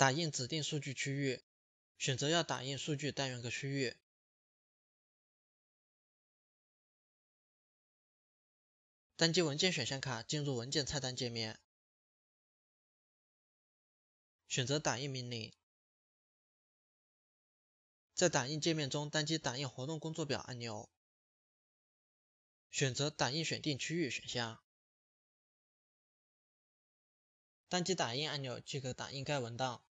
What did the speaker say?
打印指定数据区域，选择要打印数据单元格区域，单击文件选项卡进入文件菜单界面，选择打印命令，在打印界面中单击打印活动工作表按钮，选择打印选定区域选项，单击打印按钮即可打印该文档。